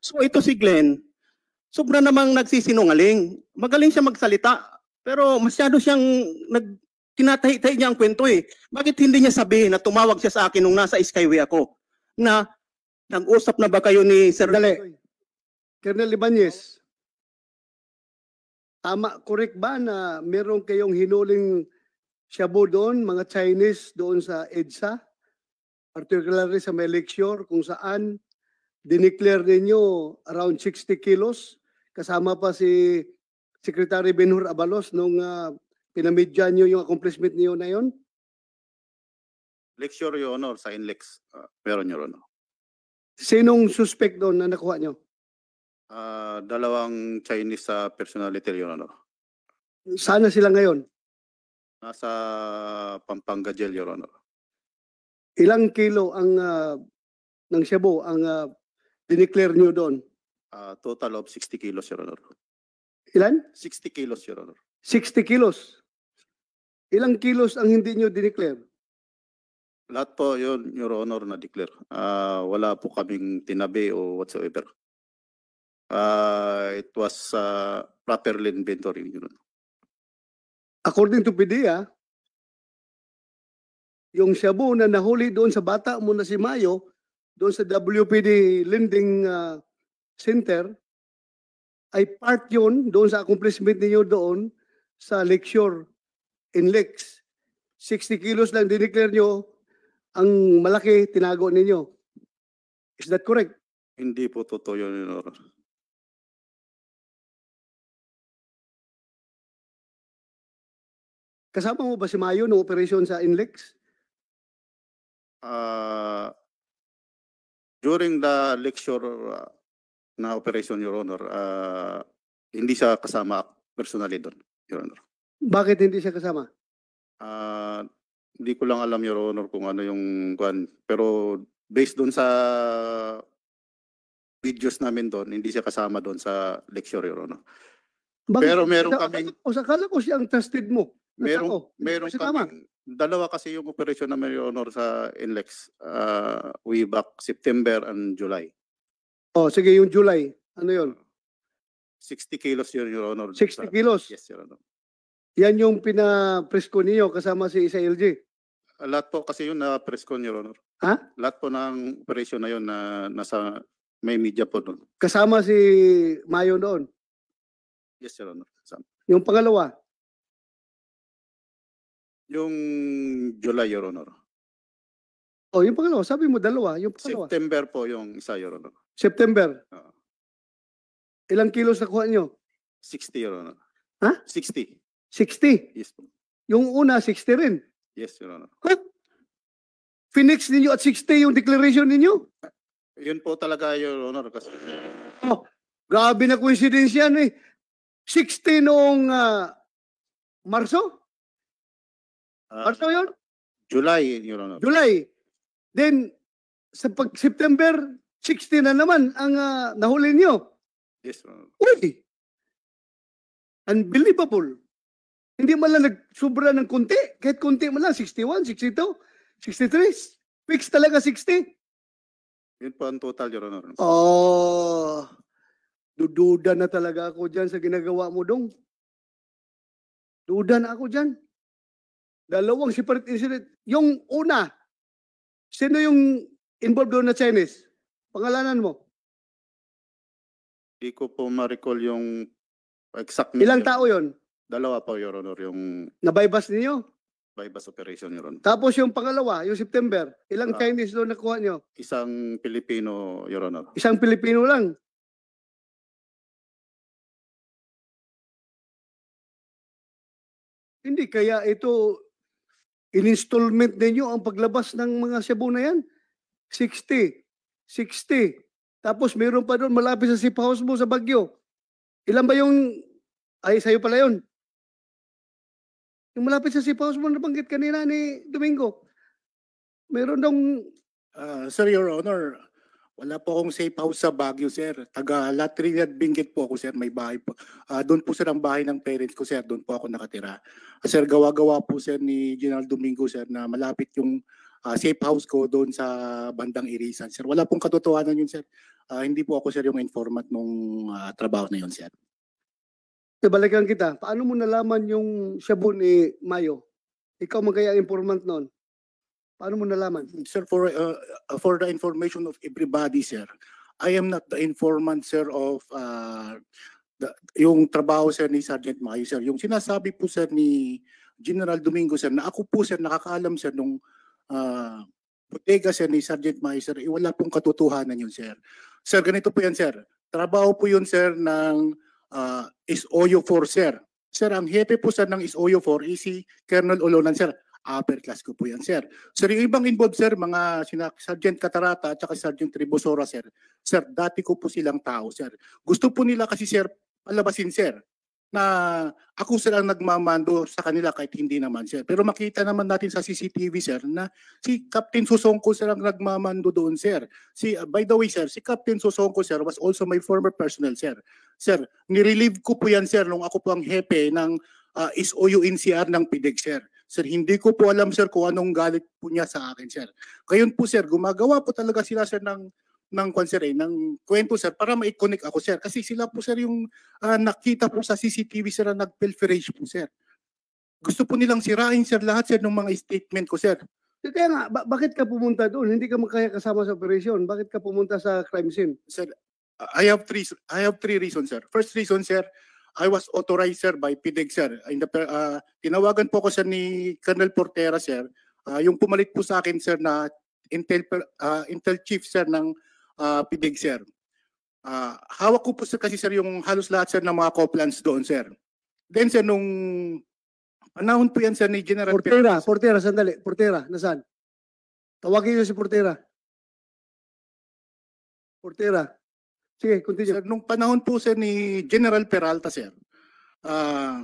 So ito si Glenn, sobra namang nagsisinungaling. Magaling siya magsalita, pero masyado siyang nag tinatahi-tahi niya ang kwento eh. Bakit hindi niya sabihin na tumawag siya sa akin nung nasa Skyway ako? Na nag-usap na ba kayo ni Sir Dali? Colonel Ibanez, tama, correct ba na meron kayong hinuling shabu doon, mga Chinese doon sa EDSA? Particularly sa may lecture kung saan dineclare ninyo around 60 kilos. Kasama pa si Secretary Benhur Abalos nung uh, ah, pinamedya nyo yung accomplishment niyo na yon? Lecture, Your Honor, sa INLEX. Uh, meron, Your Honor. Sinong suspect doon na nakuha nyo? Uh, ah, dalawang Chinese sa uh, personality, Your Honor. Sana sila ngayon? Nasa Pampanga Jail, Your Honor. Ilang kilo ang uh, ng shabu ang uh, dineclare nyo doon? Uh, total of 60 kilos, Your Honor. Ilan? 60 kilos, Your Honor. 60 kilos? Ilang kilos ang hindi nyo dineclare? Lahat po yun, Your Honor, na-declare. Uh, wala po kaming tinabi o whatsoever. Uh, it was uh, properly inventory, Your Honor. According to PDEA, yung shabu na nahuli doon sa bata mo na si Mayo, doon sa WPD Lending uh, ah, Center ay part yon doon sa accomplishment niyo doon sa lecture in Lex. 60 kilos lang dineclare nyo, ang malaki tinago ninyo. Is that correct? Hindi po totoo yun, Your Honor. Kasama mo ba si Mayo ng operasyon sa Inlex? Ah... Uh During the lecture uh, na operation, Your Honor, uh, hindi siya kasama personally doon, Your Honor. Bakit hindi siya kasama? Ah, hindi ko lang alam, Your Honor, kung ano yung kwan. Pero based doon sa videos namin doon, hindi siya kasama doon sa lecture, Your Honor. Bakit- Pero meron kami kaming- O sa ko siya ang trusted mo. Meron, meron merong kami, dalawa kasi yung operasyon na may honor sa INLEX. uh, ah, way back September and July. Oh, sige, yung July. Ano yon? 60 kilos yun, Your Honor. 60 kilos? Yes, Your Honor. Yan yung pinapresko niyo kasama si sa LG? Lahat po kasi yun na presko, Your Honor. Ha? Lahat po ng operasyon na yun na nasa may media po doon. Kasama si Mayo doon? Yes, Your Honor. Kasama. Yung pangalawa? Yung July, Your Honor. Oh, yung pangalawa, sabi mo dalawa, yung pangalawa. September po yung isa, Your Honor. September. Oo. Ilang kilos nakuha nyo? 60, Your Honor. Ha? 60. 60? Yes po. Yung una, 60 rin. Yes, Your Honor. Huh? Phoenix ninyo at 60 yung declaration ninyo? Yun po talaga, Your Honor. Kasi... Oh, grabe na coincidence yan eh. 60 noong ah, Marso? Uh, Ano yun? July, Your Honor. July. Then, sa pag September 16 na naman ang ah, nahuli niyo. Yes, Your Honor. Uy! Unbelievable. Hindi man lang nagsubra ng konti. Kahit konti man lang, 61, 62, 63. Fix talaga 60. Yun po ang total, Your Honor. Oh, dududa na talaga ako dyan sa ginagawa mo dong. Duda na ako dyan. Dalawang separate incident. Yung una, sino yung involved doon na Chinese? Pangalanan mo. Hindi ko po ma-recall yung exact name. Ilang tao yon? Dalawa po, Your Honor, yung Nabaybas ninyo? bypass operation, Your Honor. Tapos yung pangalawa, yung September, ilang Ah. Chinese doon nakuha nyo? Isang Pilipino, Your Honor. Isang Pilipino lang. Hindi, kaya ito in-installment ninyo ang paglabas ng mga Cebu na yan. 60. 60. Tapos meron pa doon malapit sa safe house mo sa Bagyo. Ilan ba yung... Ay, sa'yo pala yun. Yung malapit sa safe house mo nabanggit kanina ni Domingo. Meron dong... Uh, ah, sir, Your Honor, wala po akong safe house sa Baguio, sir. Taga La Trinidad Benguet po ako, sir. May bahay po. Uh, doon po, sir, ang bahay ng parents ko, sir. Doon po ako nakatira. Uh, sir, gawa-gawa po, sir, ni General Domingo, sir, na malapit yung uh, safe house ko doon sa bandang Irisan, sir. Wala pong katotohanan yun, sir. Uh, hindi po ako, sir, yung informant nung uh, trabaho na yun, sir. Ibalikan kita. Paano mo nalaman yung shabu ni Mayo? Ikaw man kaya informant noon? Paano mo nalaman? Sir, for, uh, uh, for the information of everybody, sir, I am not the informant, sir, of uh, the, yung trabaho, sir, ni Sergeant Mayo, sir. Yung sinasabi po, sir, ni General Domingo, sir, na ako po, sir, nakakaalam, sir, nung uh, bodega, sir, ni Sergeant Mayo, sir, eh, wala pong katotohanan yun, sir. Sir, ganito po yan, sir. Trabaho po yun, sir, ng uh, SOU4, sir. Sir, ang hepe po sir ng is 4 is eh, si Colonel Olonan, sir upper class ko po yan, sir. Sir, yung ibang involved, sir, mga sina Sergeant Catarata at saka Sergeant Tribosora, sir. Sir, dati ko po silang tao, sir. Gusto po nila kasi, sir, palabasin, sir, na ako sila nagmamando sa kanila kahit hindi naman, sir. Pero makita naman natin sa CCTV, sir, na si Captain Susongko silang nagmamando doon, sir. Si, uh, by the way, sir, si Captain Susongko, sir, was also my former personal, sir. Sir, nirelieve ko po yan, sir, nung ako po ang hepe ng uh, ah, SOU-NCR ng PIDEG, sir. Sir, hindi ko po alam, sir, kung anong galit po niya sa akin, sir. Ngayon po, sir, gumagawa po talaga sila, sir, ng ng concert eh, ng kwento sir para ma-connect ako sir kasi sila po sir yung uh, nakita po sa CCTV sir na nag po sir. Gusto po nilang sirain sir lahat sir ng mga statement ko sir. Eh, kaya nga, ba- bakit ka pumunta doon? Hindi ka kaya kasama sa operation. Bakit ka pumunta sa crime scene? Sir, I have three I have three reasons sir. First reason sir, I was authorized, sir, by PDEG, sir. In the, uh, tinawagan po ko, sir, ni Colonel Portera, sir. Uh, yung pumalit po sa akin, sir, na intel, uh, intel chief, sir, ng uh, PDEG, sir. Uh, hawak ko po, sir, kasi, sir, yung halos lahat, sir, ng mga coplans doon, sir. Then, sir, nung panahon po yan, sir, ni General Portera, Pera, Portera, sandali. Portera, nasaan? Tawagin niyo si Portera. Portera. Sige, continue. Sir, nung panahon po sir ni General Peralta sir, ah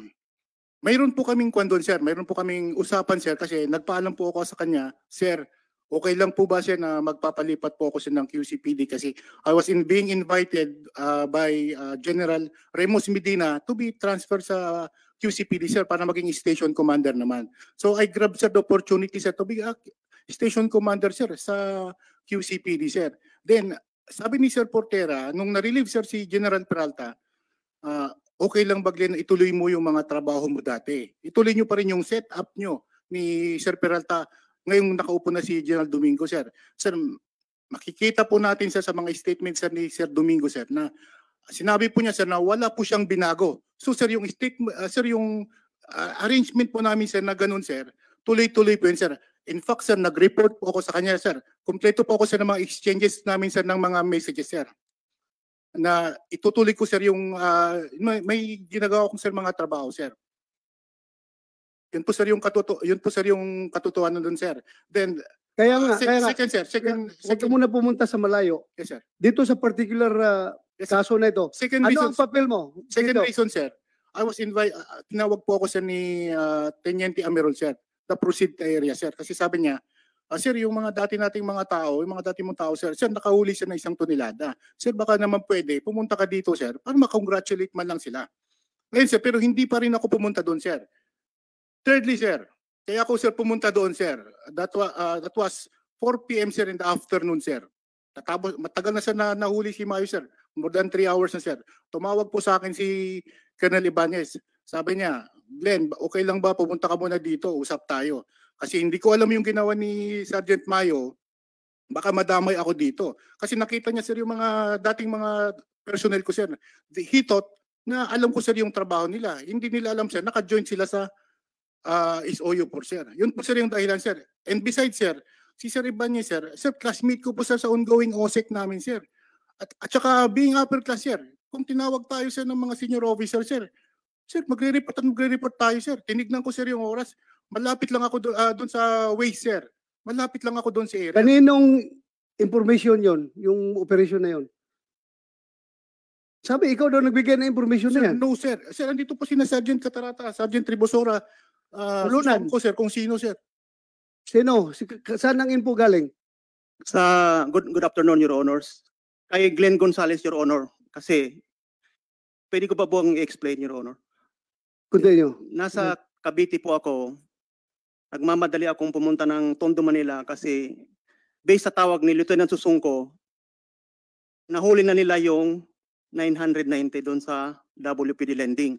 mayroon po kaming kwan sir, mayroon po kaming usapan sir kasi nagpaalam po ako sa kanya, sir, okay lang po ba sir na magpapalipat po ako sa ng QCPD kasi I was in being invited ah, by ah, General Remus Medina to be transferred sa QCPD sir para maging station commander naman. So I grabbed sir the opportunity sir to be a station commander sir sa QCPD sir. Then sabi ni Sir Portera, nung na-relieve sir si General Peralta, uh, okay lang bagli na ituloy mo yung mga trabaho mo dati. Ituloy nyo pa rin yung setup nyo ni Sir Peralta ngayong nakaupo na si General Domingo, sir. Sir, makikita po natin sir, sa mga statements sir, ni Sir Domingo, sir, na sinabi po niya, sir, na wala po siyang binago. So, sir, yung, statement, uh, ah, sir, yung uh, arrangement po namin, sir, na ganun, sir, tuloy-tuloy po yun, sir. In fact, sir, nag-report po ako sa kanya, sir. Kompleto po ako sa mga exchanges namin, sir, ng mga messages, sir. Na itutuloy ko, sir, yung uh, may, may ginagawa ko, sir, mga trabaho, sir. Yun po, sir, yung, katoto yun po, sir, yung katotohanan doon, sir. Then, kaya nga, uh, ah, se- kaya nga. Second, sir. Second, second. muna pumunta sa malayo. Yes, sir. Dito sa particular uh, yes, kaso na ito, second ano reason, ang papel mo? Second dito? reason, sir. I was invited, uh, tinawag po ako sir ni uh, Teniente Amirol, sir the proceed area, sir. Kasi sabi niya, uh, sir, yung mga dati nating mga tao, yung mga dati mong tao, sir, sir, nakahuli siya ng isang tonelada. Sir, baka naman pwede, pumunta ka dito, sir, para makongratulate man lang sila. Ngayon, sir, pero hindi pa rin ako pumunta doon, sir. Thirdly, sir, kaya ako, sir, pumunta doon, sir. That, wa, uh, that was 4 p.m., sir, in the afternoon, sir. Tatapos, matagal na siya na nahuli si Mayo, sir. More than 3 hours na, sir. Tumawag po sa akin si Colonel Ibanez. Sabi niya, Glenn, okay lang ba pumunta ka muna dito, usap tayo. Kasi hindi ko alam yung ginawa ni Sergeant Mayo, baka madamay ako dito. Kasi nakita niya sir yung mga dating mga personnel ko sir. He thought na alam ko sir yung trabaho nila. Hindi nila alam sir, naka-join sila sa uh, ah, SOU po sir. Yun po sir yung dahilan sir. And besides sir, si Sir Ibanez sir, sir classmate ko po sir sa ongoing OSEC namin sir. At, at saka being upper class sir, kung tinawag tayo sir ng mga senior officer sir, Sir, magre-report at magre-report tayo, sir. Tinignan ko, sir, yung oras. Malapit lang ako do- ah, doon sa way, sir. Malapit lang ako doon sa area. Kaninong information yon yung operasyon na yon? Sabi, ikaw daw nagbigay ng information na Sir, yan. no, sir. Sir, andito po si na Sergeant Catarata, Sergeant Tribosora. Uh, ah, Lunan. Ano ko, sir, kung sino, sir. Sino? Saan ang info galing? Sa good good afternoon, Your Honors. Kay Glenn Gonzales, Your Honor. Kasi pwede ko pa po ang i-explain, Your Honor. Continue. Nasa mm. Cavite po ako. Nagmamadali akong pumunta ng Tondo, Manila kasi based sa tawag ni Lieutenant Susungko, nahuli na nila yung 990 doon sa WPD lending.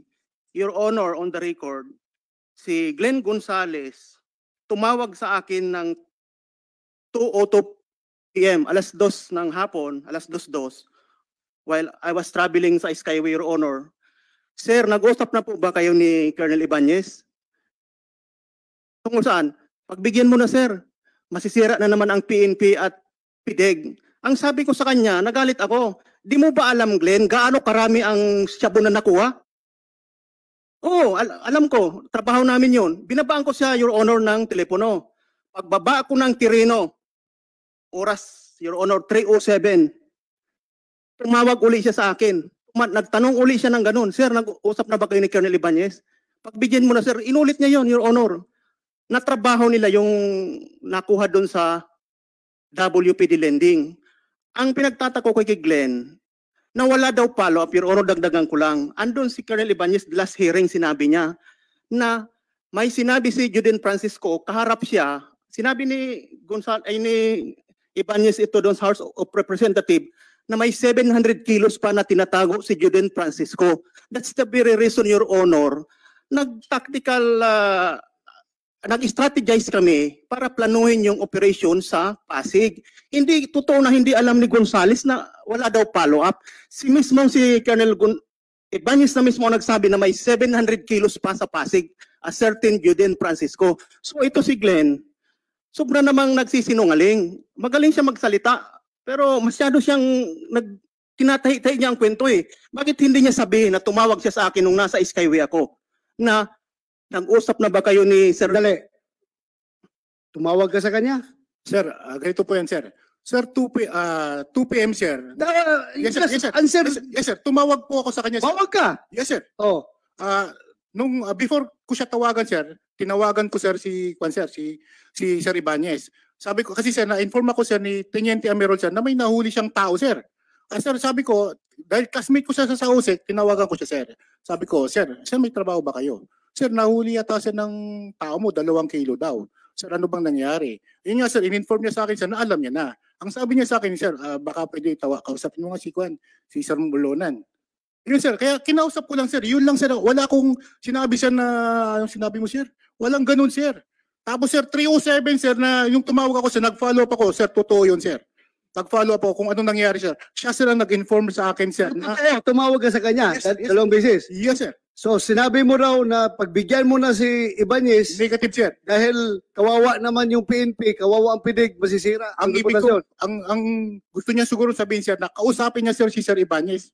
Your Honor, on the record, si Glenn Gonzales tumawag sa akin ng 2.02 p.m., alas 2 ng hapon, alas 2.02 while I was traveling sa Skyway, Your Honor, Sir, nag-usap na po ba kayo ni Colonel Ibanez? Kung saan? Pagbigyan mo na, sir. Masisira na naman ang PNP at PIDEG. Ang sabi ko sa kanya, nagalit ako. Di mo ba alam, Glenn, gaano karami ang shabu na nakuha? Oo, al- alam ko. Trabaho namin yon. Binabaan ko siya, Your Honor, ng telepono. Pagbaba ko ng Tirino, oras, Your Honor, 3.07, tumawag uli siya sa akin man, nagtanong uli siya ng ganun, Sir, nag-usap na ba kayo ni Colonel Ibanez? Pagbigyan mo na, Sir, inulit niya yon Your Honor. Natrabaho nila yung nakuha doon sa WPD lending. Ang pinagtatako ko kay Glenn, na wala daw follow-up, Your Honor, dagdagan ko lang. Andun si Colonel Ibanez, last hearing, sinabi niya na may sinabi si Juden Francisco, kaharap siya, sinabi ni Gonzalo, ay ni Ibanez ito doon sa House of Representative na may 700 kilos pa na tinatago si Juden Francisco. That's the very reason, Your Honor, nag-tactical, uh, nag-strategize kami para planuhin yung operation sa Pasig. Hindi, totoo na hindi alam ni Gonzales na wala daw follow-up. Si mismo si Colonel Gun Ibanez na mismo nagsabi na may 700 kilos pa sa Pasig, a certain Juden Francisco. So ito si Glenn, sobra namang nagsisinungaling. Magaling siya magsalita pero masyado siyang nag tinatahi-tahi niya ang kwento eh. Bakit hindi niya sabihin na tumawag siya sa akin nung nasa Skyway ako? Na nag-usap na ba kayo ni Sir? Dali. Tumawag ka sa kanya? Sir, uh, ganito po yan, sir. Sir, 2, p- uh, ah, 2 p.m., sir. Da, uh, yes, sir. Yes, sir. Answer. Yes, yes, sir. Tumawag po ako sa kanya, sir. Tumawag ka? Yes, sir. Oh. Uh, nung uh, before ko siya tawagan, sir, tinawagan ko, sir, si, kwan, sir, si, si Sir Ibanez. Sabi ko, kasi sir, na-inform ako sir ni Teniente Amerol sir na may nahuli siyang tao sir. Ah, sir, sabi ko, dahil classmate ko siya sa Sausek, tinawagan ko siya sir. Sabi ko, sir, sir may trabaho ba kayo? Sir, nahuli yata sir ng tao mo, dalawang kilo daw. Sir, ano bang nangyari? Yun nga sir, in-inform niya sa akin sir na alam niya na. Ang sabi niya sa akin, sir, uh, baka pwede itawa, kausapin mo nga si Kwan, si Sir Mulonan. Yun sir, kaya kinausap ko lang sir, yun lang sir, wala akong sinabi sir na, anong sinabi mo sir? Walang ganun sir. Tapos sir, 307 sir na yung tumawag ako sir, nag-follow up ako sir, totoo yun sir. Nag-follow up ako kung anong nangyari sir. Siya sir nag-inform sa akin sir. Na, eh, tumawag ka sa kanya, yes, yes, dalawang beses. Yes sir. So sinabi mo raw na pagbigyan mo na si Ibanez. Negative sir. Dahil kawawa naman yung PNP, kawawa ang pinig, masisira. Ang, ang ibig ko, ang, ang gusto niya siguro sabihin sir na kausapin niya sir si Sir Ibanez.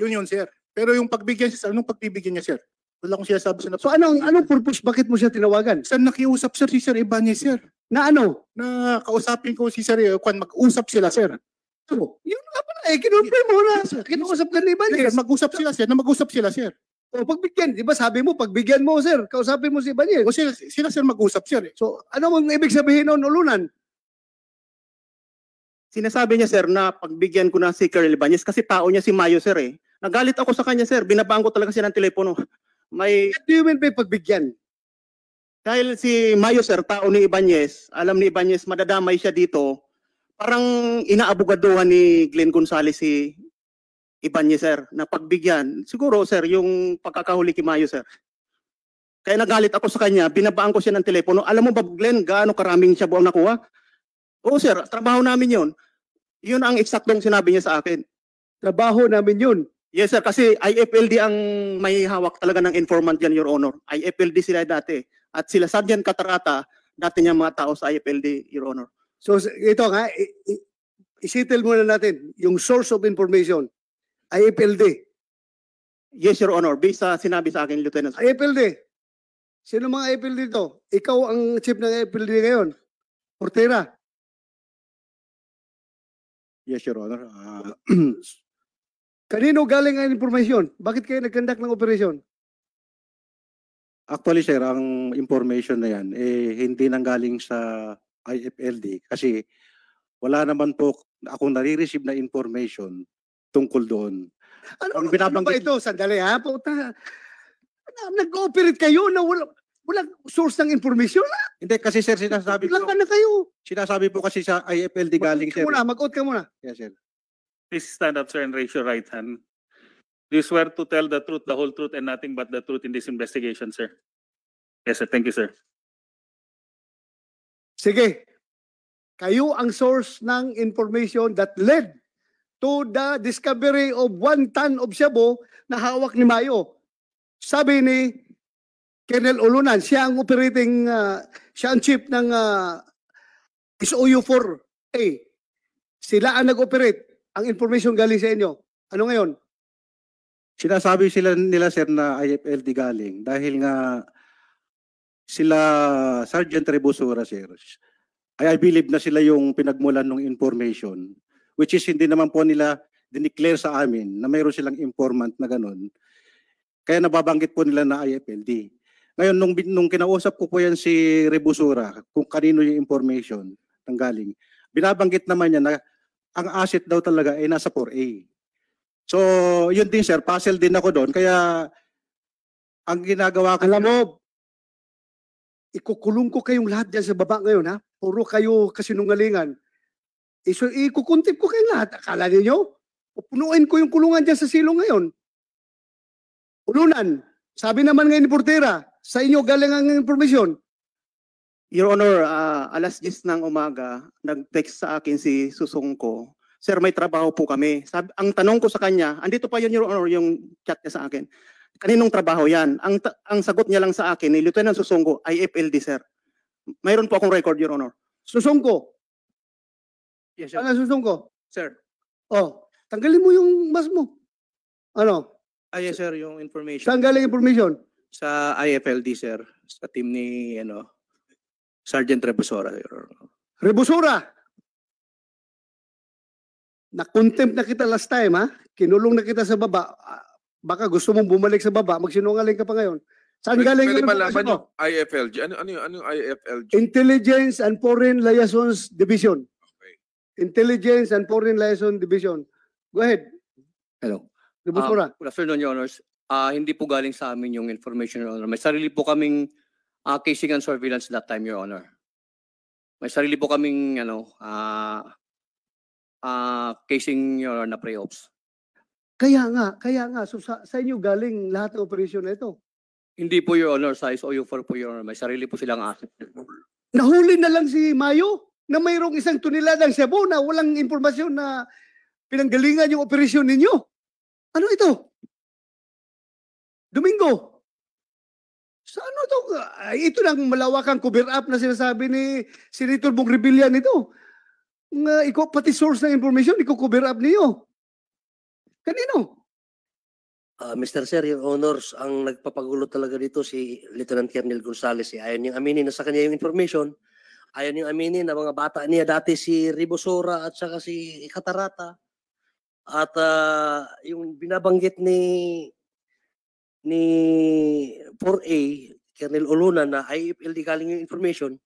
Yun yun sir. Pero yung pagbigyan siya sir, anong pagbibigyan niya sir? Wala akong sinasabi sa So anong anong purpose bakit mo siya tinawagan? Sir, nakiusap sir si Sir Ibanez, sir. Na ano? Na kausapin ko si Sir eh, mag-usap sila, sir. So, ano yun nga pala eh, kinonfirm mo na. sir. Kinusap ka ni Ibanez. Yes. Mag-usap sila, sir. Na mag-usap sila, sir. O pagbigyan, di ba sabi mo, pagbigyan mo, sir, kausapin mo si Ibanez. O sila, sila sir, mag-usap, sir. Eh. So, ano mong ibig sabihin noon, ulunan? Sinasabi niya, sir, na pagbigyan ko na si Carl Ibanez kasi tao niya si Mayo, sir eh. Nagalit ako sa kanya, sir. binabango talaga siya ng telepono. May... What do you mean by pagbigyan? Dahil si Mayo sir, tao ni Ibanez, alam ni Ibanez, madadamay siya dito. Parang inaabogaduhan ni Glenn Gonzales si Ibanez sir, na pagbigyan. Siguro sir, yung pagkakahuli kay Mayo sir. Kaya nagalit ako sa kanya, binabaan ko siya ng telepono. Alam mo ba Glenn, gaano karaming siya buong nakuha? Oo sir, trabaho namin yon. Yun ang eksaktong sinabi niya sa akin. Trabaho namin yun. Yes sir, kasi IFLD ang may hawak talaga ng informant yan, Your Honor. IFLD sila dati. At sila Sadyan Katarata, dati niya mga tao sa IFLD, Your Honor. So ito nga, isettle muna natin yung source of information, IFLD. Yes, Your Honor. Based sa sinabi sa akin, Lieutenant. IFLD. Sino mga IFLD to? Ikaw ang chief ng IFLD ngayon. Portera. Yes, Your Honor. Uh, Kanino galing ang information? Bakit kayo nagkandak ng operasyon? Actually, sir, ang information na yan, eh, hindi nanggaling sa IFLD kasi wala naman po akong nare-receive na information tungkol doon. Ano, ang binabanggit... ano ba ito? Sandali ha, puta. nag operate kayo na wala, wala source ng information na. Hindi kasi sir, sinasabi ko... po. Wala na kayo. Sinasabi po kasi sa IFLD galing sir. Muna, mag-out ka muna. Yes sir. Please stand up, sir, and raise your right hand. Do you swear to tell the truth, the whole truth, and nothing but the truth in this investigation, sir? Yes, sir. Thank you, sir. Sige. Kayo ang source ng information that led to the discovery of one ton of shabu na hawak ni Mayo. Sabi ni Kenel Ulunan, siya ang operating, uh, siya ang chief ng uh, ah, SOU-4A. Sila ang nag-operate ang information galing sa inyo. Ano ngayon? Sinasabi sila nila sir na IFLD galing dahil nga sila Sergeant Rebusura sir. Ay I believe na sila yung pinagmulan ng information which is hindi naman po nila dineclare sa amin na mayroon silang informant na ganun. Kaya nababanggit po nila na IFLD. Ngayon, nung, nung kinausap ko po yan si Rebusura, kung kanino yung information nang binabanggit naman niya na ang asset daw talaga ay nasa 4A. So, yun din sir, puzzle din ako doon. Kaya, ang ginagawa ko... Alam mo, ikukulong ko kayong lahat dyan sa baba ngayon, ha? Puro kayo kasinungalingan. E, so, ikukuntip ko kayong lahat. Akala ninyo, pupunuin ko yung kulungan dyan sa silong ngayon. Ulunan. Sabi naman ngayon ni Portera, sa inyo galing ang informasyon. Your Honor, ah, alas 10 ng umaga, nag-text sa akin si Susong ko, Sir, may trabaho po kami. Sab ang tanong ko sa kanya, andito pa yun, Your Honor, yung chat niya sa akin. Kaninong trabaho yan? Ang, ang sagot niya lang sa akin, ni Lieutenant Susongo, IFLD, Sir. Mayroon po akong record, Your Honor. Susungko. Yes, sir. Ano susungko? Sir. Oh, tanggalin mo yung mas mo. Ano? Ah, yes, sir, yung information Tanggalin galing information? sa IFLD, sir, sa team ni, ano, Sergeant Rebusora, Rebusora! Honor. Rebusura! na kita last time, ha? Kinulong na kita sa baba. Ah, baka gusto mong bumalik sa baba. Magsinungaling ka pa ngayon. Saan Pwede- galing pwede yung malaman yung IFLG. Ano, ano, ano yung IFLG? Ano Intelligence and Foreign Liaisons Division. Okay. Intelligence and Foreign Liaison Division. Go ahead. Hello. Rebusora. Ah, good afternoon, Your Honors. Ah, hindi po galing sa amin yung information, Your Honor. May sarili po kaming uh, casing and surveillance that time, Your Honor. May sarili po kaming ano, uh, uh, casing, Your Honor, na pre-ops. Kaya nga, kaya nga. So sa, sa inyo galing lahat ng operasyon na ito? Hindi po, Your Honor. Sa SOU4 po, Your Honor. May sarili po silang asset. Nahuli na lang si Mayo na mayroong isang tuniladang Cebu na walang impormasyon na pinanggalingan yung operasyon ninyo. Ano ito? Domingo, So ano to? Ito lang malawakang cover up na sinasabi ni Senator Bong Rebellion ito. Nga, iko, pati source ng information, iko cover up niyo. Kanino? Uh, ah, Mr. Sir, yung honors, ang nagpapagulo talaga dito si Lieutenant Colonel Gonzales. Eh. Ayaw niyang aminin na sa kanya yung information. Ayaw yung aminin na mga bata niya dati si Ribosora at saka si Katarata. At uh, yung binabanggit ni ni 4A, Colonel Oluna na di galing yung information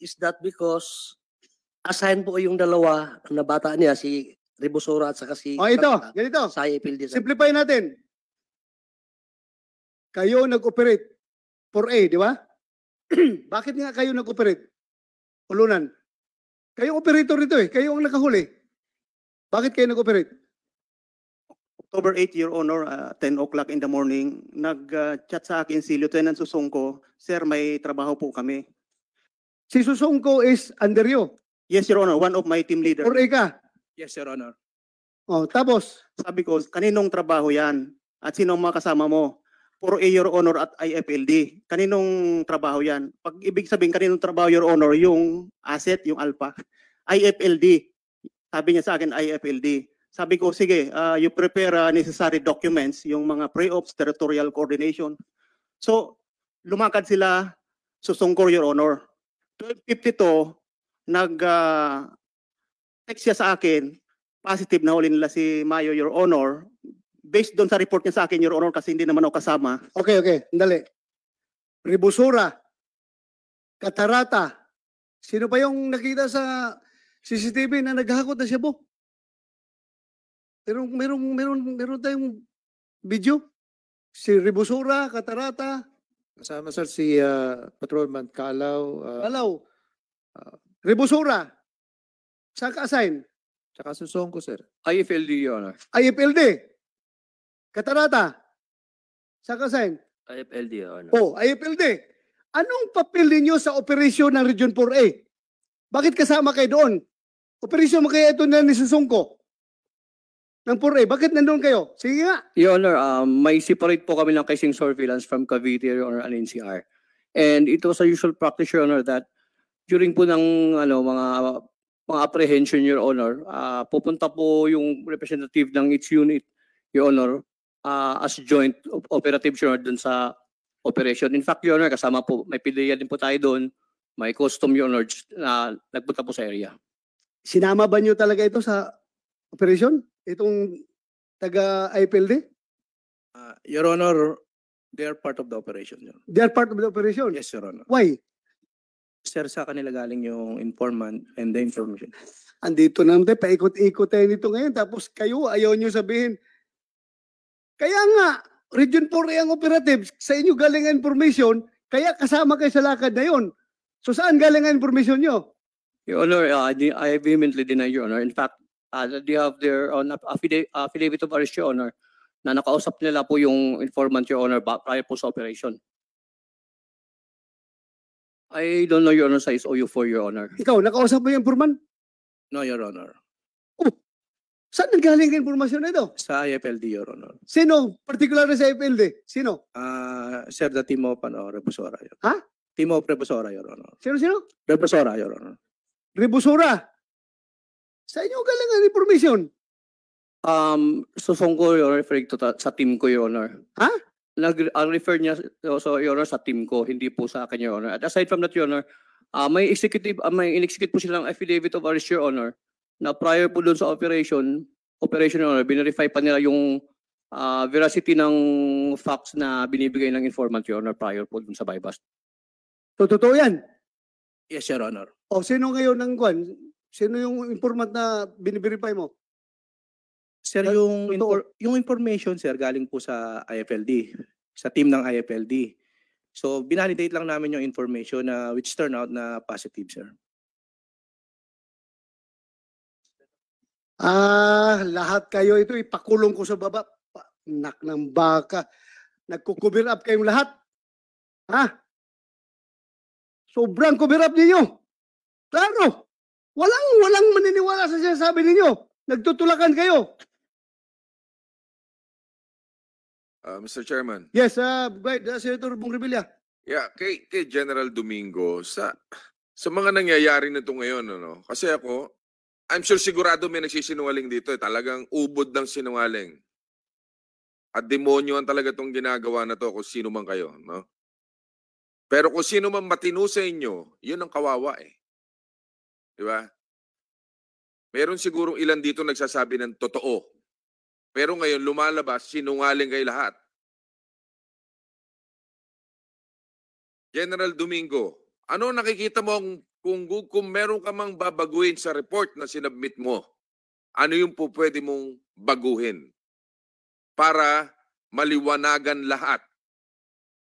is that because assign po yung dalawa na bata niya, si Ribosora at saka si... O oh, ito, Kapata, ganito. Sa IFLD. Sir. Simplify natin. Kayo nag-operate 4A, di ba? Bakit nga kayo nag-operate? Ulunan. Kayo operator nito eh. Kayo ang nakahuli. Bakit kayo nag-operate? October 8, year Honor, uh, ah, 10 o'clock in the morning, nag-chat sa akin si Lieutenant Susongko, Sir, may trabaho po kami. Si Susongko is under you? Yes, Your Honor, one of my team leader. Or ika? Yes, Your Honor. Oh, tapos? Sabi ko, kaninong trabaho yan? At sino ang mga kasama mo? for A, Your Honor, at IFLD. Kaninong trabaho yan? Pag ibig sabihin, kaninong trabaho, Your Honor, yung asset, yung alpha. IFLD. Sabi niya sa akin, IFLD. Sabi ko, sige, uh, you prepare uh, necessary documents, yung mga pre-ops, territorial coordination. So, lumakad sila, susungkor, Your Honor. 1252, nag-text uh, siya sa akin, positive na ulin nila si Mayo, Your Honor. Based doon sa report niya sa akin, Your Honor, kasi hindi naman ako kasama. Okay, okay. Dali. Ribusura. Katarata. Sino ba yung nakita sa CCTV na naghahakot na siya po? Merong, meron meron meron tayong video. Si Ribusura, Katarata. Kasama sir si uh, Patrolman Kalaw. Uh, Kalaw. Uh, ah, Ribusura. Saan assign Tsaka susong ko, sir. IFLD, Your Honor. IFLD? Katarata? Saan assign IFLD, Your Oh, IFLD. Anong papel niyo sa operasyon ng Region 4A? Bakit kasama kayo doon? Operasyon mo kaya ito na nisusungko? ng Puray. Bakit nandun kayo? Sige nga. Your Honor, um, may separate po kami ng kasing surveillance from Cavite, Your Honor, and NCR. And it was a usual practice, Your Honor, that during po ng ano, mga mga apprehension, Your Honor, uh, pupunta po yung representative ng its unit, Your Honor, uh, as joint operative, Your Honor, dun sa operation. In fact, Your Honor, kasama po, may PDEA din po tayo doon, may custom, Your Honor, na nagpunta po sa area. Sinama ba niyo talaga ito sa operation? itong taga IPLD? Uh, ah, Your Honor, they are part of the operation. They are part of the operation? Yes, Your Honor. Why? Sir, sa kanila galing yung informant and the information. Andito na tayo, paikot-ikot tayo nito ngayon. Tapos kayo, ayaw nyo sabihin. Kaya nga, Region 4 ang operatives, sa inyo galing ang information, kaya kasama kayo sa lakad na yun. So saan galing ang information nyo? Your Honor, uh, I vehemently deny, Your Honor. In fact, uh, ah, they have their on uh, affidavit, affidavit of arrest, Your Honor, na nakausap nila po yung informant, Your Honor, prior po sa operation. I don't know, Your Honor, sa sou for Your Honor. Ikaw, nakausap mo yung informant? No, Your Honor. Oh, saan nanggaling ang informasyon na ito? Sa IFLD, Your Honor. Sino? Particular sa IFLD? Sino? Ah, sir, the team of ano, Reposora. Ha? Team of Reposora, Your Honor. Sino, sino? Reposora, Your Honor. Rebusora? Sa inyo galing ang information. Um, susong ko, Your Honor, to ta- sa team ko, Your Honor. Ha? Nag- ang refer niya, oh, so, Your Honor, sa team ko, hindi po sa akin, Your Honor. At aside from that, Your Honor, uh, may executive, uh, may in-execute po silang affidavit of arrest, Your Honor, na prior po doon sa operation, operation, Your Honor, binerify pa nila yung uh, veracity ng facts na binibigay ng informant, Your Honor, prior po dun sa bypass. So, totoo yan? Yes, Your Honor. O, sino ngayon ng kwan? Sino yung informant na biniverify mo? Sir, Sir, yung, infor- yung information, sir, galing po sa IFLD, sa team ng IFLD. So, binalidate lang namin yung information na which turned out na positive, sir. Ah, lahat kayo ito ipakulong ko sa baba. Nak ng baka. Nagko-cover up kayong lahat. Ha? Sobrang cover up ninyo. Claro. Walang, walang maniniwala sa sinasabi ninyo. Nagtutulakan kayo. Uh, Mr. Chairman. Yes, uh, right, uh, Senator Bongrevilla. Yeah, kay, kay General Domingo, sa, sa mga nangyayari nito ngayon, ano, kasi ako, I'm sure sigurado may nagsisinungaling dito. Eh. Talagang ubod ng sinungaling. At demonyo ang talaga itong ginagawa na to kung sino man kayo. No? Pero kung sino man matino sa inyo, yun ang kawawa eh. Di ba? Meron sigurong ilan dito nagsasabi ng totoo. Pero ngayon lumalabas, sinungaling kay lahat. General Domingo, ano nakikita mo kung, kung meron ka mang babaguhin sa report na sinabmit mo? Ano yung po pwede mong baguhin para maliwanagan lahat?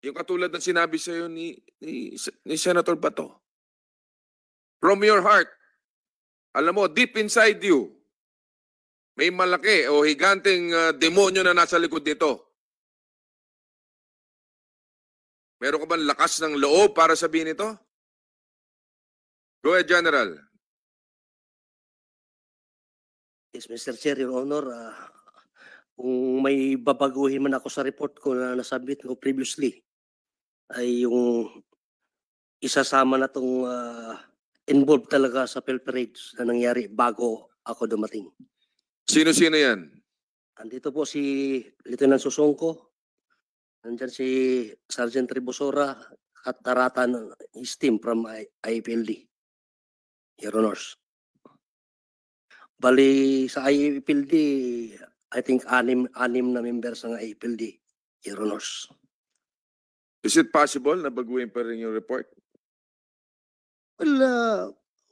Yung katulad ng sinabi sa'yo ni, ni, ni Senator Bato. From your heart, alam mo, deep inside you, may malaki o higanteng uh, demonyo na nasa likod nito. Meron ka bang lakas ng loob para sabihin ito? Go ahead, General. Yes, Mr. Chair, Your Honor, uh, kung may babaguhin man ako sa report ko na nasabit ko previously, ay yung isasama na itong uh, ah, involved talaga sa Pell Parades na nangyari bago ako dumating. Sino-sino yan? Andito po si Lieutenant Susongko, nandyan si Sergeant Ribosora at Taratan his team from I IPLD. Your Honors. Bali, sa IPLD, I think anim, anim na members ng IPLD. Your Honors. Is it possible na baguhin pa rin yung report? Well, uh,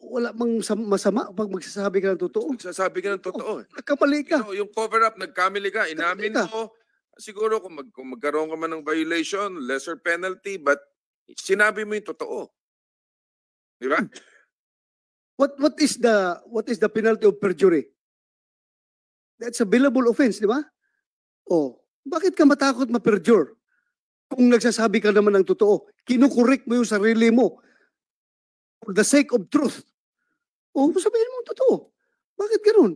wala mang masama pag magsasabi ka ng totoo. Sasabi ka ng oh, totoo. eh. Nagkamali ka. You know, yung cover up, nagkamali ka, inamin Nagkamali ka. mo. Siguro kung, mag, kung magkaroon ka man ng violation, lesser penalty, but sinabi mo yung totoo. Di ba? Hmm. What what is the what is the penalty of perjury? That's a billable offense, di ba? Oh, bakit ka matakot ma-perjure? Kung nagsasabi ka naman ng totoo, kinukorek mo yung sarili mo for the sake of truth. O oh, sabihin mo totoo. Bakit ganun?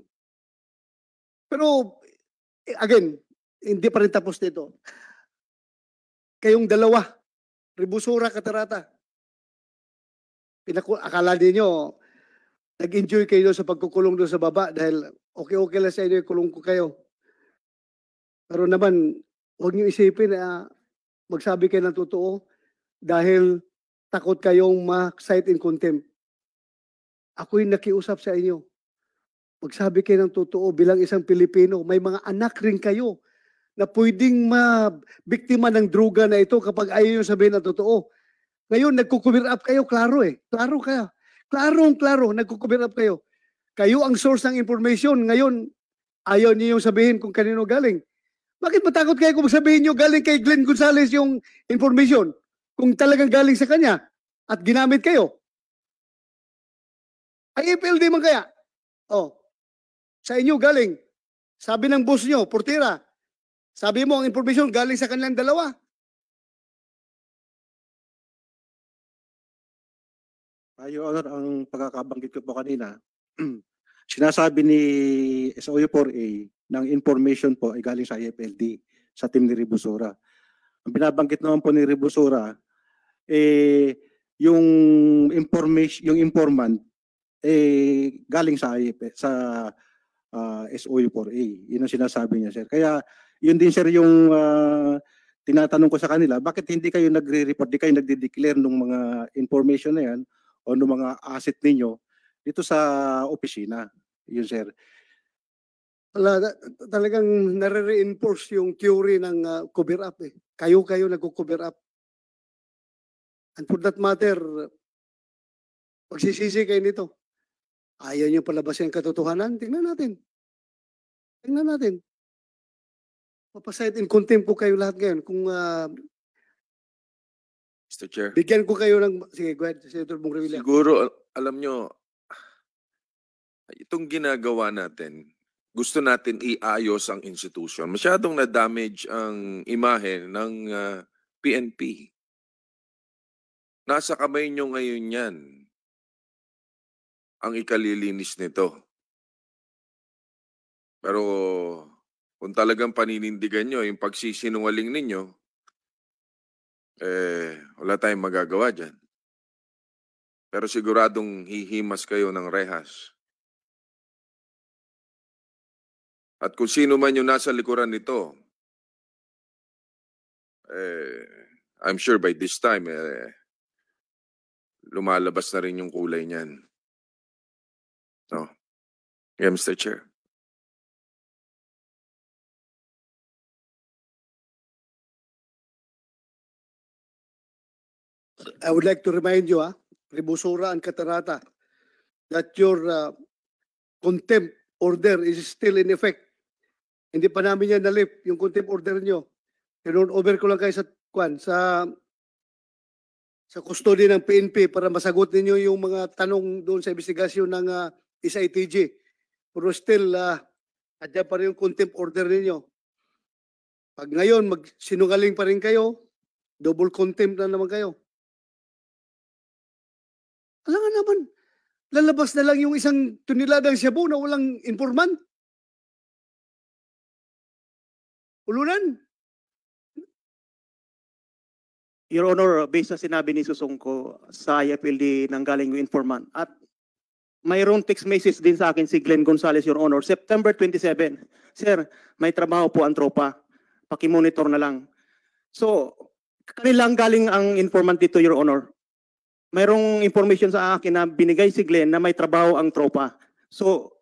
Pero, eh, again, hindi pa rin tapos dito. Kayong dalawa, Ribusura, Katarata, pinaku- akala ninyo, nag-enjoy kayo sa pagkukulong doon sa baba dahil okay-okay lang sa inyo, kulong ko kayo. Pero naman, huwag niyo isipin na magsabi kayo ng totoo dahil takot kayong ma-cite and contempt. Ako'y nakiusap sa inyo. Magsabi kayo ng totoo bilang isang Pilipino, may mga anak rin kayo na pwedeng ma-biktima ng druga na ito kapag ayaw nyo sabihin na totoo. Ngayon, nagkukumir up kayo, klaro eh. Klaro kaya. Klarong klaro, nagkukumir up kayo. Kayo ang source ng information. Ngayon, ayaw niyo yung sabihin kung kanino galing. Bakit matakot kayo kung sabihin nyo galing kay Glenn Gonzalez yung information? kung talagang galing sa kanya at ginamit kayo. Ay FLD man kaya. Oh. Sa inyo galing. Sabi ng boss nyo, portira, sabi mo ang information galing sa kanilang dalawa. Ayo ah, Your Honor, ang pagkakabanggit ko po kanina, sinasabi ni SOU4A ng information po ay galing sa IFLD, sa team ni Ribusora. Ang binabanggit naman po ni Ribusora, eh, yung information, yung informant eh galing sa IEP, sa uh, ah, SOU4A. Yun ang sinasabi niya, sir. Kaya yun din sir yung uh, tinatanong ko sa kanila, bakit hindi kayo nagre-report, di kayo nagde-declare ng mga information na yan o ng mga asset ninyo dito sa opisina? Yun sir. Wala, talagang nare-reinforce yung theory ng uh, cover up eh. Kayo-kayo nagko-cover up And for that matter, magsisisi kayo nito. Ayaw niyo palabasin ang katotohanan? Tingnan natin. Tingnan natin. Papasahit in contempt ko kayo lahat ngayon. Kung uh, ah, Mr. Chair. Bigyan ko kayo ng... Sige, go ahead. Senator Bongrevilla. Siguro, alam nyo, itong ginagawa natin, gusto natin iayos ang institution. Masyadong na-damage ang imahe ng uh, ah, PNP. Nasa kamay nyo ngayon yan ang ikalilinis nito. Pero kung talagang paninindigan nyo yung pagsisinungaling ninyo, eh, wala tayong magagawa dyan. Pero siguradong hihimas kayo ng rehas. At kung sino man yung nasa likuran nito, eh, I'm sure by this time, eh, lumalabas na rin yung kulay niyan. No. Yeah, Mr. Chair. I would like to remind you, ah, Ribusura and Catarata, that your uh, contempt order is still in effect. Hindi pa namin yan nalip, yung contempt order nyo. Tinon over ko lang kayo sa, kwan, sa sa custody ng PNP para masagot ninyo yung mga tanong doon sa investigasyon ng uh, ah, SITG. Pero still, uh, ah, adya pa rin yung contempt order ninyo. Pag ngayon, magsinungaling pa rin kayo, double contempt na naman kayo. Alam nga naman, lalabas na lang yung isang tuniladang shabu na walang informant. Ulunan. Your Honor, based sa sinabi ni Susungko sa IFLD nang galing yung informant at mayroong text message din sa akin si Glenn Gonzales, Your Honor, September 27. Sir, may trabaho po ang tropa. Pakimonitor na lang. So, kanilang galing ang informant dito, Your Honor. Mayroong information sa akin na binigay si Glenn na may trabaho ang tropa. So,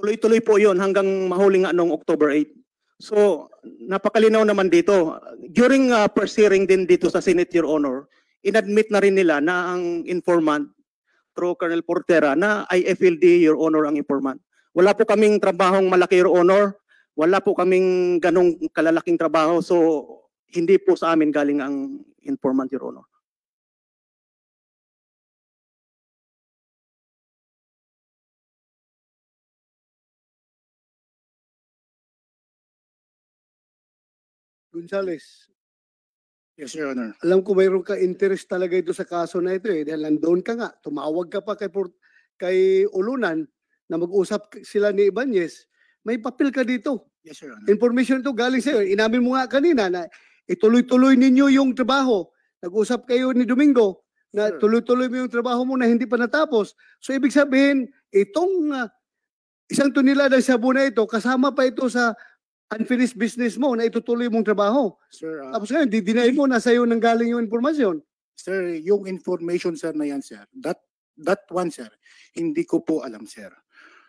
tuloy-tuloy po yon hanggang mahuling anong October 8. So, napakalinaw naman dito. During uh, first hearing din dito sa Senate, Your Honor, inadmit na rin nila na ang informant through Colonel Portera na IFLD, Your Honor, ang informant. Wala po kaming trabahong malaki, Your Honor. Wala po kaming ganong kalalaking trabaho. So, hindi po sa amin galing ang informant, Your Honor. Gonzales, Yes, Your Honor. alam ko mayroon ka interest talaga ito sa kaso na ito eh. Dahil nandoon ka nga, tumawag ka pa kay, Port- kay Ulunan na mag-usap sila ni Ibanez. May papel ka dito. Yes, Your Honor. Information ito galing sa'yo. Inamin mo nga kanina na ituloy-tuloy ninyo yung trabaho. Nag-usap kayo ni Domingo na tuloy-tuloy mo yung trabaho mo na hindi pa natapos. So ibig sabihin, itong ah, isang tunila ng shabu na ito, kasama pa ito sa unfinished business mo na itutuloy mong trabaho. Sir, ah, Tapos ngayon, didinay mo na sa'yo nang galing yung information. sir, yung information sir na yan sir, that that one sir, hindi ko po alam sir.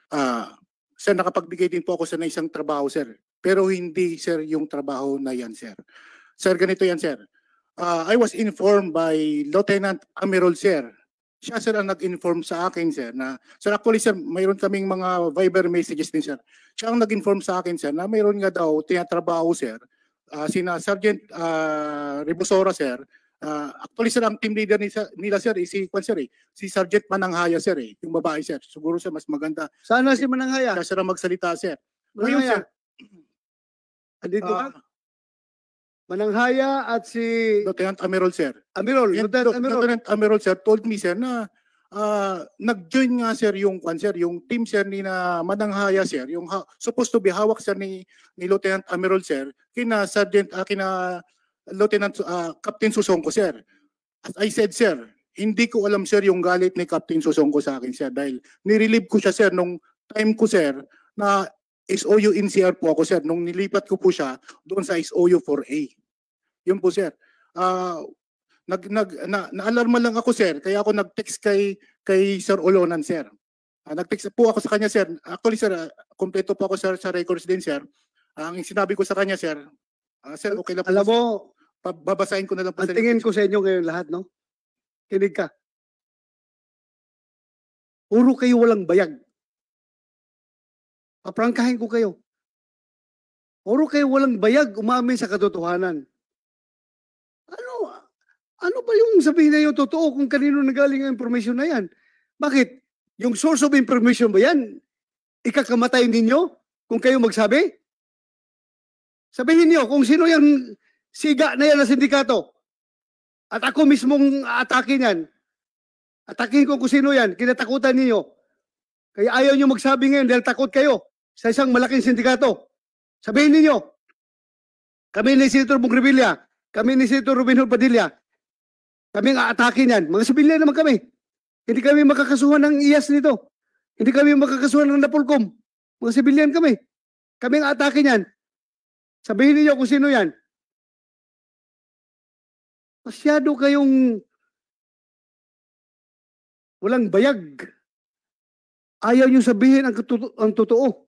Ah, sir nakapagbigay din po ako sa isang trabaho sir, pero hindi sir yung trabaho na yan sir. Sir, ganito yan sir. Ah, I was informed by Lieutenant Amirol sir siya sir ang nag-inform sa akin sir na sir actually sir mayroon kaming mga Viber messages din sir. Siya ang nag-inform sa akin sir na mayroon nga daw tinatrabaho sir uh, sina Sergeant uh, ah, Rebusora sir. Uh, actually sir ang team leader ni, nila sir is eh, si Kwan sir eh, si Sergeant Mananghaya sir eh, yung babae sir. Siguro sir mas maganda. Sana si Mananghaya? Siya sir ang magsalita sir. Mananghaya. Ngayon sir. Andito uh, ka? Mananghaya at si Lieutenant Amirol, sir. Amirol, Lieutenant Lieutenant Lieutenant Amirol, sir, told me, sir, na ah, nag-join nga, sir, yung, kwan, sir, yung team, sir, ni na Mananghaya, sir, yung ha- supposed to be hawak, sir, ni, ni Lieutenant Amirol, sir, kina Sergeant, ah, kina Lieutenant, ah, Captain Susongko, sir. As I said, sir, hindi ko alam, sir, yung galit ni Captain Susongko sa akin, sir, dahil nirelieve ko siya, sir, nung time ko, sir, na SOU NCR po ako, sir, nung nilipat ko po siya doon sa SOU 4A. Yun po sir. Uh, nag nag na, lang ako sir kaya ako nag-text kay kay Sir Olonan sir. Uh, nag-text po ako sa kanya sir. Actually sir, uh, po ako sir sa records din sir. Uh, ang sinabi ko sa kanya sir, uh, sir okay lang po. Alam mo, babasahin ko na lang po. Ang tingin ko sa inyo ngayon lahat no. Kinig ka. Puro kayo walang bayag. Paprangkahin ko kayo. Puro kayo walang bayag umamin sa katotohanan. Ano ba yung sabihin na yung totoo kung kanino nagaling ang information na yan? Bakit? Yung source of information ba yan? Ikakamatay ninyo kung kayo magsabi? Sabihin niyo kung sino yung siga na yan na sindikato. At ako mismong aatake niyan. Atakin ko kung sino yan. Kinatakutan niyo. Kaya ayaw niyo magsabi ngayon dahil takot kayo sa isang malaking sindikato. Sabihin niyo kami ni Senator Bungrevilla, kami ni Senator Robin Padilla, kami ang aatake niyan. Mga sibilya naman kami. Hindi kami makakasuhan ng IAS e nito. Hindi kami makakasuhan ng Napolcom. Mga sibilyan kami. Kami ang atake niyan. Sabihin niyo kung sino yan. Masyado kayong walang bayag. Ayaw niyo sabihin ang, ang totoo.